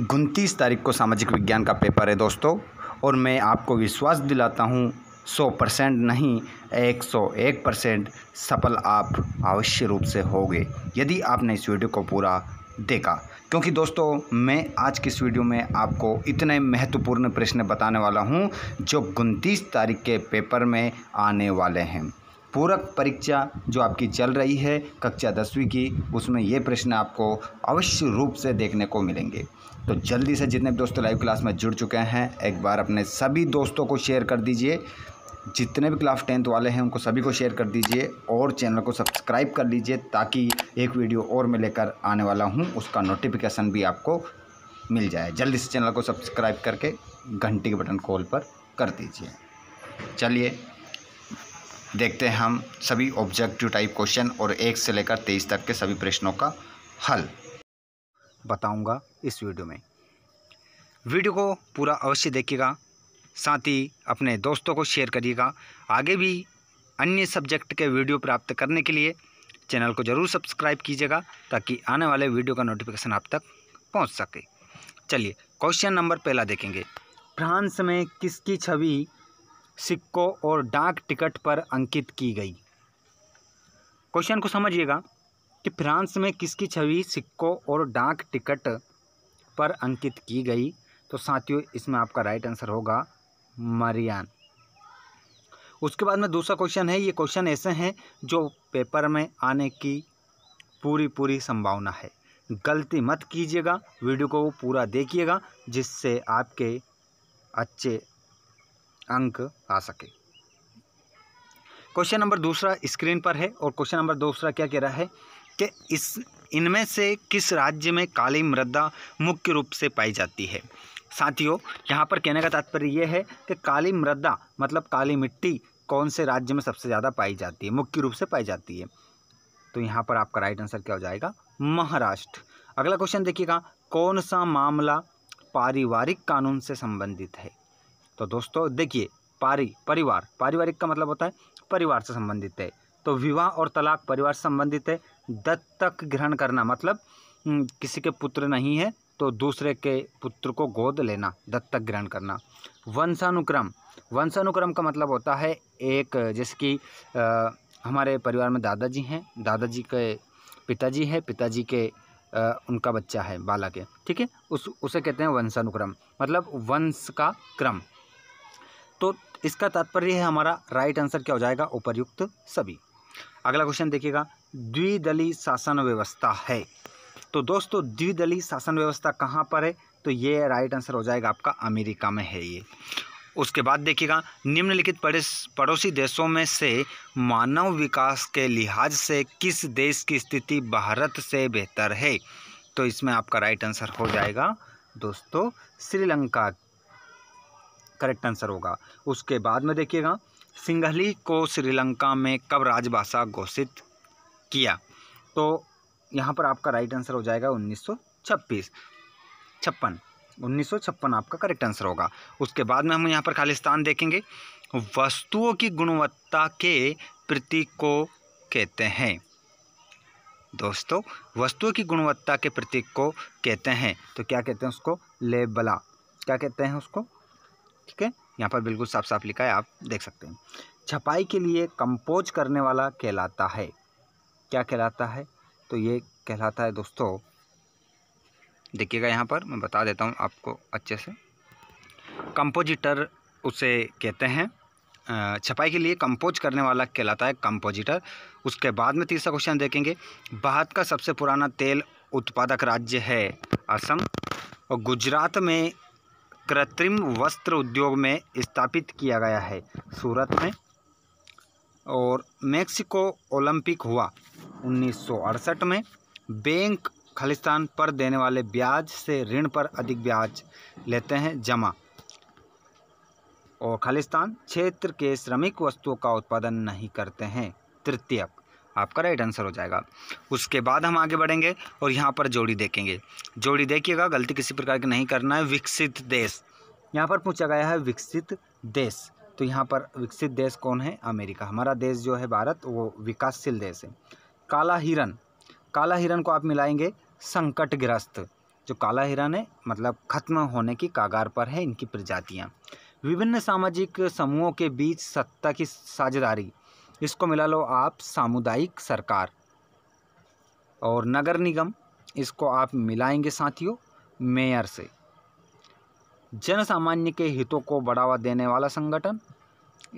उनतीस तारीख को सामाजिक विज्ञान का पेपर है दोस्तों और मैं आपको विश्वास दिलाता हूँ सौ परसेंट नहीं एक सौ एक परसेंट सफल आप अवश्य रूप से होगे यदि आपने इस वीडियो को पूरा देखा क्योंकि दोस्तों मैं आज की इस वीडियो में आपको इतने महत्वपूर्ण प्रश्न बताने वाला हूं जो उनतीस तारीख के पेपर में आने वाले हैं पूरक परीक्षा जो आपकी चल रही है कक्षा दसवीं की उसमें ये प्रश्न आपको अवश्य रूप से देखने को मिलेंगे तो जल्दी से जितने भी दोस्त लाइव क्लास में जुड़ चुके हैं एक बार अपने सभी दोस्तों को शेयर कर दीजिए जितने भी क्लास टेंथ वाले हैं उनको सभी को शेयर कर दीजिए और चैनल को सब्सक्राइब कर लीजिए ताकि एक वीडियो और मैं लेकर आने वाला हूँ उसका नोटिफिकेशन भी आपको मिल जाए जल्दी से चैनल को सब्सक्राइब करके घंटी के बटन कॉल पर कर दीजिए चलिए देखते हैं हम सभी ऑब्जेक्टिव टाइप क्वेश्चन और एक से लेकर तेईस तक के सभी प्रश्नों का हल बताऊंगा इस वीडियो में वीडियो को पूरा अवश्य देखिएगा साथ ही अपने दोस्तों को शेयर करिएगा आगे भी अन्य सब्जेक्ट के वीडियो प्राप्त करने के लिए चैनल को ज़रूर सब्सक्राइब कीजिएगा ताकि आने वाले वीडियो का नोटिफिकेशन आप तक पहुंच सके चलिए क्वेश्चन नंबर पहला देखेंगे फ्रांस में किसकी छवि सिक्कों और डाक टिकट पर अंकित की गई क्वेश्चन को समझिएगा कि फ्रांस में किसकी छवि सिक्कों और डाक टिकट पर अंकित की गई तो साथियों इसमें आपका राइट आंसर होगा मरियान उसके बाद में दूसरा क्वेश्चन है ये क्वेश्चन ऐसे हैं जो पेपर में आने की पूरी पूरी संभावना है गलती मत कीजिएगा वीडियो को पूरा देखिएगा जिससे आपके अच्छे अंक आ सके क्वेश्चन नंबर दूसरा स्क्रीन पर है और क्वेश्चन नंबर दूसरा क्या कह रहा है कि इस इनमें से किस राज्य में काली मृदा मुख्य रूप से पाई जाती है साथियों यहाँ पर कहने का तात्पर्य यह है कि काली मृदा मतलब काली मिट्टी कौन से राज्य में सबसे ज़्यादा पाई जाती है मुख्य रूप से पाई जाती है तो यहाँ पर आपका राइट आंसर क्या हो जाएगा महाराष्ट्र अगला क्वेश्चन देखिएगा कौन सा मामला पारिवारिक कानून से संबंधित है तो दोस्तों देखिए पारी परिवार पारिवारिक का मतलब होता है परिवार से संबंधित है तो विवाह और तलाक परिवार से संबंधित है दत्तक ग्रहण करना मतलब हम्म, किसी के पुत्र नहीं है तो दूसरे के पुत्र को गोद लेना दत्तक ग्रहण करना वंशानुक्रम वंशानुक्रम का मतलब होता है एक जैसे कि हमारे परिवार में दादाजी हैं दादाजी के पिताजी है पिताजी के आ, उनका बच्चा है बालक है ठीक है उस उसे कहते हैं वंशानुक्रम मतलब वंश का क्रम तो इसका तात्पर्य है हमारा राइट आंसर क्या हो जाएगा उपरयुक्त सभी अगला क्वेश्चन देखिएगा द्विदलीय शासन व्यवस्था है तो दोस्तों द्विदलीय शासन व्यवस्था कहाँ पर है तो ये राइट आंसर हो जाएगा आपका अमेरिका में है ये उसके बाद देखिएगा निम्नलिखित पड़ोसी देशों में से मानव विकास के लिहाज से किस देश की स्थिति भारत से बेहतर है तो इसमें आपका राइट आंसर हो जाएगा दोस्तों श्रीलंका करेक्ट आंसर होगा उसके बाद में देखिएगा सिंघली को श्रीलंका में कब राजभाषा घोषित किया तो यहाँ पर आपका राइट आंसर हो जाएगा उन्नीस सौ छप्पन उन्नीस सौ छप्पन आपका करेक्ट आंसर होगा उसके बाद में हम यहाँ पर खालिस्तान देखेंगे वस्तुओं की गुणवत्ता के प्रतीक को कहते हैं दोस्तों वस्तुओं की गुणवत्ता के प्रतीक को कहते हैं तो क्या कहते हैं उसको लेबला क्या कहते हैं उसको ठीक है यहाँ पर बिल्कुल साफ साफ लिखा है आप देख सकते हैं छपाई के लिए कंपोज करने वाला कहलाता है क्या कहलाता है तो ये कहलाता है दोस्तों देखिएगा यहाँ पर मैं बता देता हूँ आपको अच्छे से कंपोजिटर उसे कहते हैं छपाई के लिए कंपोज करने वाला कहलाता है कंपोजिटर उसके बाद में तीसरा क्वेश्चन देखेंगे भारत का सबसे पुराना तेल उत्पादक राज्य है असम और गुजरात में कृत्रिम वस्त्र उद्योग में स्थापित किया गया है सूरत में और मेक्सिको ओलंपिक हुआ उन्नीस में बैंक खालिस्तान पर देने वाले ब्याज से ऋण पर अधिक ब्याज लेते हैं जमा और खालिस्तान क्षेत्र के श्रमिक वस्तुओं का उत्पादन नहीं करते हैं तृतीयक आपका राइट आंसर हो जाएगा उसके बाद हम आगे बढ़ेंगे और यहाँ पर जोड़ी देखेंगे जोड़ी देखिएगा गलती किसी प्रकार की नहीं करना है विकसित देश यहाँ पर पूछा गया है विकसित देश तो यहाँ पर विकसित देश कौन है अमेरिका हमारा देश जो है भारत वो विकासशील देश है काला हिरन काला हिरन को आप मिलाएंगे संकटग्रस्त जो काला हिरन है मतलब खत्म होने की कागार पर है इनकी प्रजातियाँ विभिन्न सामाजिक समूहों के बीच सत्ता की साझेदारी इसको मिला लो आप सामुदायिक सरकार और नगर निगम इसको आप मिलाएंगे साथियों मेयर से जन सामान्य के हितों को बढ़ावा देने वाला संगठन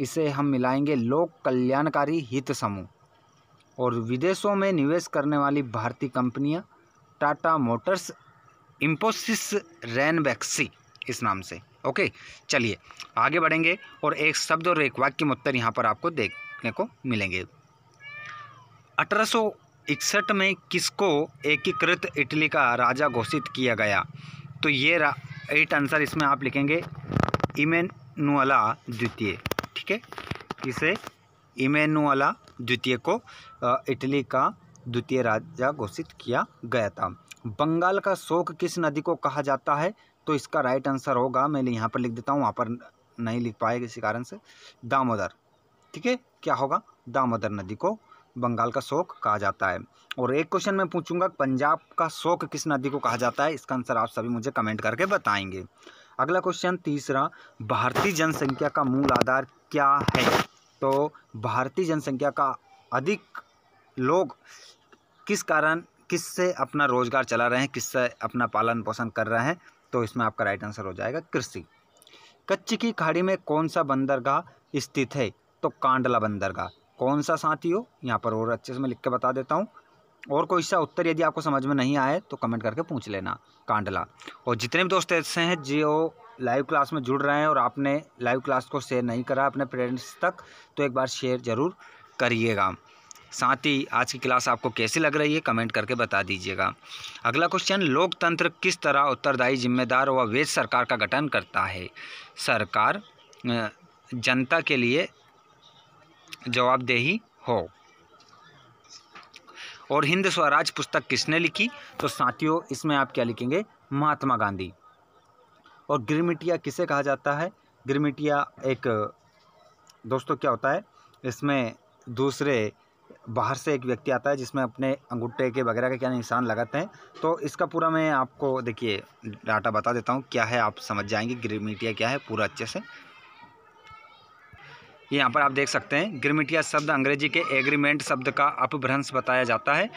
इसे हम मिलाएंगे लोक कल्याणकारी हित समूह और विदेशों में निवेश करने वाली भारतीय कंपनियां टाटा मोटर्स इम्पोसिस रैनबैक्सी इस नाम से ओके चलिए आगे बढ़ेंगे और एक शब्द और एक वाक्य उत्तर यहाँ पर आपको देख देखने को मिलेंगे अठारह इकसठ में किसको एकीकृत इटली का राजा घोषित किया गया तो ये एट आंसर इसमें आप लिखेंगे इमेनुअला द्वितीय ठीक है इसे इमेनुअला द्वितीय को इटली का द्वितीय राजा घोषित किया गया था बंगाल का शोक किस नदी को कहा जाता है तो इसका राइट आंसर होगा मैं यहाँ पर लिख देता हूँ वहाँ पर नहीं लिख पाए किसी कारण से दामोदर ठीक है क्या होगा दामोदर नदी को बंगाल का शोक कहा जाता है और एक क्वेश्चन मैं पूछूंगा पंजाब का शोक किस नदी को कहा जाता है इसका आंसर आप सभी मुझे कमेंट करके बताएंगे अगला क्वेश्चन तीसरा भारतीय जनसंख्या का मूल आधार क्या है तो भारतीय जनसंख्या का अधिक लोग किस कारण किससे अपना रोजगार चला रहे हैं किससे अपना पालन पोषण कर रहे हैं तो इसमें आपका राइट आंसर हो जाएगा कृषि कच्ची की खाड़ी में कौन सा बंदरगाह स्थित है तो कांडला बंदरगाह कौन सा साथी हो यहाँ पर और अच्छे से मैं लिख के बता देता हूँ और कोई सा उत्तर यदि आपको समझ में नहीं आए तो कमेंट करके पूछ लेना कांडला और जितने भी दोस्त ऐसे हैं जो लाइव क्लास में जुड़ रहे हैं और आपने लाइव क्लास को शेयर नहीं करा अपने पेरेंट्स तक तो एक बार शेयर ज़रूर करिएगा साथ ही आज की क्लास आपको कैसी लग रही है कमेंट करके बता दीजिएगा अगला क्वेश्चन लोकतंत्र किस तरह उत्तरदायी जिम्मेदार व वेद सरकार का गठन करता है सरकार जनता के लिए जवाबदेही हो और हिंद स्वराज पुस्तक किसने लिखी तो साथियों इसमें आप क्या लिखेंगे महात्मा गांधी और गिरमिटिया किसे कहा जाता है गिरमिटिया एक दोस्तों क्या होता है इसमें दूसरे बाहर से एक व्यक्ति आता है जिसमें अपने अंगूठे के वगैरह के क्या निशान लगाते हैं तो इसका पूरा मैं आपको देखिए डाटा बता देता हूँ क्या है आप समझ जाएंगे ग्रीमिटिया क्या है पूरा अच्छे से यहाँ पर आप देख सकते हैं ग्रिमिटिया शब्द अंग्रेजी के एग्रीमेंट शब्द का अपभ्रंश बताया जाता है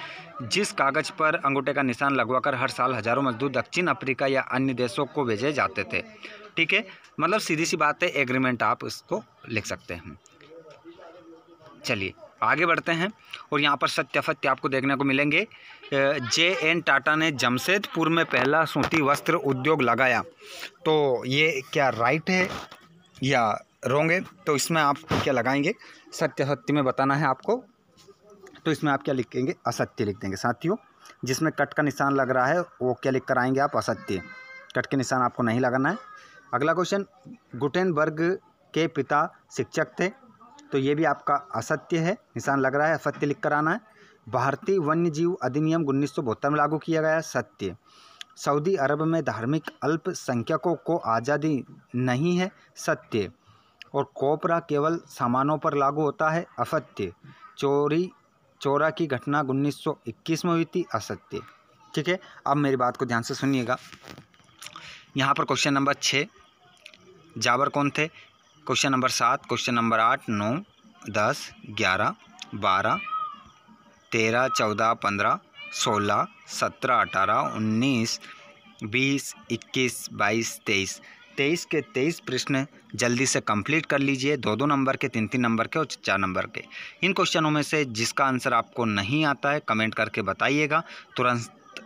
जिस कागज़ पर अंगूठे का निशान लगवाकर हर साल हज़ारों मजदूर दक्षिण अफ्रीका या अन्य देशों को भेजे जाते थे ठीक है मतलब सीधी सी बात है एग्रीमेंट आप इसको लिख सकते हैं चलिए आगे बढ़ते हैं और यहाँ पर सत्य फत्य आपको देखने को मिलेंगे जे एन टाटा ने जमशेदपुर में पहला सूती वस्त्र उद्योग लगाया तो ये क्या राइट है या रोंगे तो इसमें आप क्या लगाएंगे सत्य सत्य में बताना है आपको तो इसमें आप क्या लिखेंगे असत्य लिख देंगे साथियों जिसमें कट का निशान लग रहा है वो क्या लिख कर आएंगे आप असत्य कट के निशान आपको नहीं लगाना है अगला क्वेश्चन गुटेनबर्ग के पिता शिक्षक थे तो ये भी आपका असत्य है निशान लग रहा है असत्य लिख कर आना है भारतीय वन्य जीव अधिनियम उन्नीस में लागू किया गया सत्य सऊदी अरब में धार्मिक अल्पसंख्यकों को आज़ादी नहीं है सत्य और कोपरा केवल सामानों पर लागू होता है असत्य चोरी चोरा की घटना उन्नीस सौ इक्कीस में हुई थी असत्य ठीक है अब मेरी बात को ध्यान से सुनिएगा यहाँ पर क्वेश्चन नंबर छः जाबर कौन थे क्वेश्चन नंबर सात क्वेश्चन नंबर आठ नौ दस ग्यारह बारह तेरह चौदह पंद्रह सोलह सत्रह अठारह उन्नीस बीस इक्कीस बाईस तेईस तेईस के तेईस प्रश्न जल्दी से कंप्लीट कर लीजिए दो दो नंबर के तीन तीन नंबर के और चार नंबर के इन क्वेश्चनों में से जिसका आंसर आपको नहीं आता है कमेंट करके बताइएगा तुरंत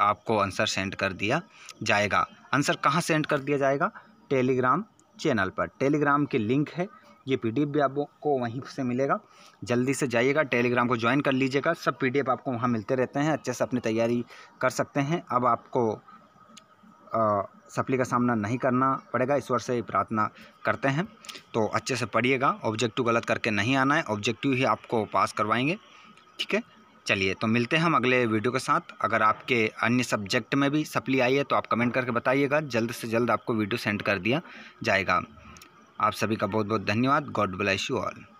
आपको आंसर सेंड कर दिया जाएगा आंसर कहाँ सेंड कर दिया जाएगा टेलीग्राम चैनल पर टेलीग्राम की लिंक है ये पीडीएफ भी आपको वहीं से मिलेगा जल्दी से जाइएगा टेलीग्राम को ज्वाइन कर लीजिएगा सब पीडीएफ आपको वहाँ मिलते रहते हैं अच्छे से अपनी तैयारी कर सकते हैं अब आपको आ, सप्ली का सामना नहीं करना पड़ेगा ईश्वर से प्रार्थना करते हैं तो अच्छे से पढ़िएगा ऑब्जेक्टिव गलत करके नहीं आना है ऑब्जेक्टिव ही आपको पास करवाएंगे ठीक है चलिए तो मिलते हैं हम अगले वीडियो के साथ अगर आपके अन्य सब्जेक्ट में भी सप्ली आई है तो आप कमेंट करके बताइएगा जल्द से जल्द आपको वीडियो सेंड कर दिया जाएगा आप सभी का बहुत बहुत धन्यवाद गॉड ब्लेस यू ऑल